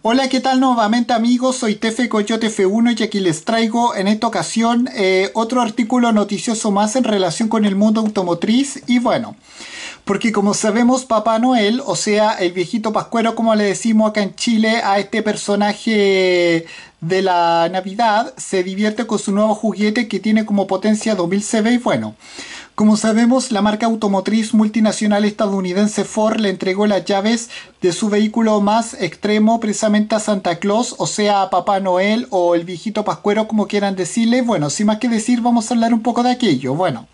Hola, ¿qué tal nuevamente amigos? Soy Tefe Coyote F1 y aquí les traigo en esta ocasión eh, otro artículo noticioso más en relación con el mundo automotriz y bueno, porque como sabemos Papá Noel, o sea el viejito pascuero como le decimos acá en Chile a este personaje de la Navidad, se divierte con su nuevo juguete que tiene como potencia 2000 CV y bueno... Como sabemos, la marca automotriz multinacional estadounidense Ford le entregó las llaves de su vehículo más extremo precisamente a Santa Claus, o sea, a Papá Noel o el viejito Pascuero, como quieran decirle. Bueno, sin más que decir, vamos a hablar un poco de aquello. Bueno.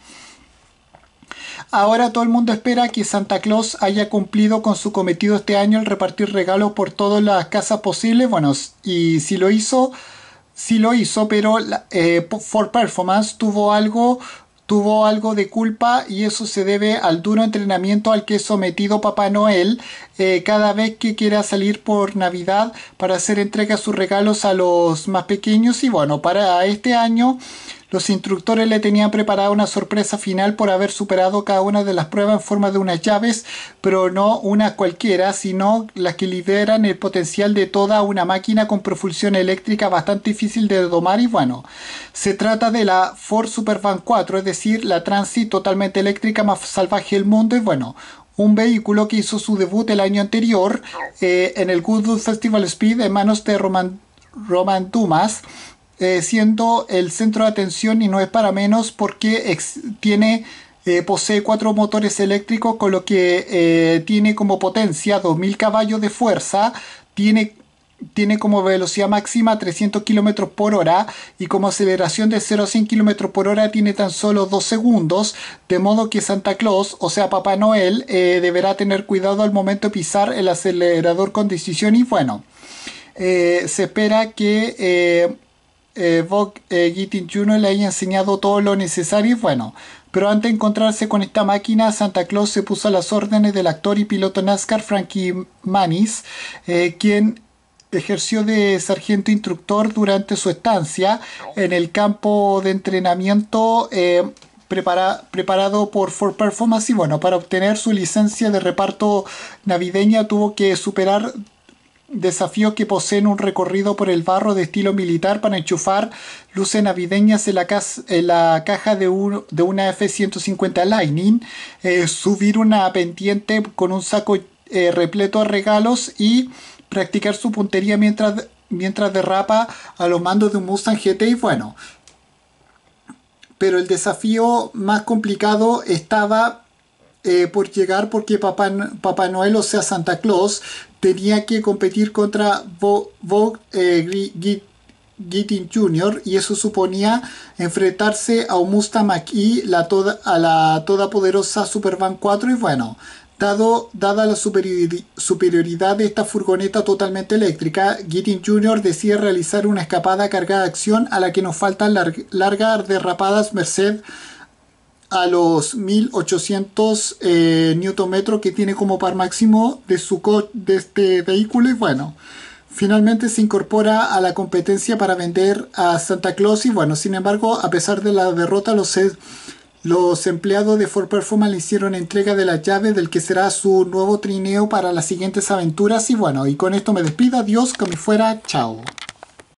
Ahora todo el mundo espera que Santa Claus haya cumplido con su cometido este año el repartir regalos por todas las casas posibles. Bueno, y si lo hizo, si lo hizo, pero eh, Ford Performance tuvo algo tuvo algo de culpa y eso se debe al duro entrenamiento al que es sometido Papá Noel eh, cada vez que quiera salir por Navidad para hacer entrega sus regalos a los más pequeños y bueno, para este año los instructores le tenían preparada una sorpresa final por haber superado cada una de las pruebas en forma de unas llaves, pero no una cualquiera, sino las que liberan el potencial de toda una máquina con propulsión eléctrica bastante difícil de domar y bueno. Se trata de la Ford Supervan 4, es decir, la Transit totalmente eléctrica más salvaje del mundo y bueno, un vehículo que hizo su debut el año anterior eh, en el Goodwood Festival Speed en manos de Roman Dumas eh, siendo el centro de atención y no es para menos porque tiene eh, posee cuatro motores eléctricos con lo que eh, tiene como potencia 2000 caballos de fuerza, tiene, tiene como velocidad máxima 300 km por hora y como aceleración de 0 a 100 km por hora tiene tan solo 2 segundos, de modo que Santa Claus, o sea Papá Noel, deberá tener cuidado al momento de pisar el acelerador con decisión y bueno, se espera que eh, eh, Gittin le haya enseñado todo lo necesario y bueno. Pero antes de encontrarse con esta máquina, Santa Claus se puso a las órdenes del actor y piloto NASCAR Frankie Manis, eh, quien ejerció de sargento instructor durante su estancia en el campo de entrenamiento eh, preparado por Ford Performance y bueno, para obtener su licencia de reparto navideña tuvo que superar Desafío que poseen un recorrido por el barro de estilo militar para enchufar luces navideñas en la, caja de, una F-150 Lightning, eh, subir una pendiente con un saco eh, repleto de regalos y practicar su puntería mientras, mientras derrapa a los mandos de un Mustang GT y bueno. Pero el desafío más complicado estaba eh, por llegar porque Papá, Papá, Noel, o sea Santa Claus, tenía que competir contra Vogue eh, Gittin Jr. y eso suponía enfrentarse a Musta McKee, la toda, a la todopoderosa Superman 4 y bueno, Dado, dada la superioridad de esta furgoneta totalmente eléctrica, Gittin Jr. decide realizar una escapada cargada de acción a la que nos faltan largas derrapadas merced a los 1800 eh, newton metro que tiene como par máximo de, su de este vehículo y bueno, finalmente se incorpora a la competencia para vender a Santa Claus y bueno, sin embargo, a pesar de la derrota, los, e, los empleados de Ford Performance le hicieron entrega de la llave del que será su nuevo trineo para las siguientes aventuras y bueno, y con esto me despido, adiós, que me fuera, chao.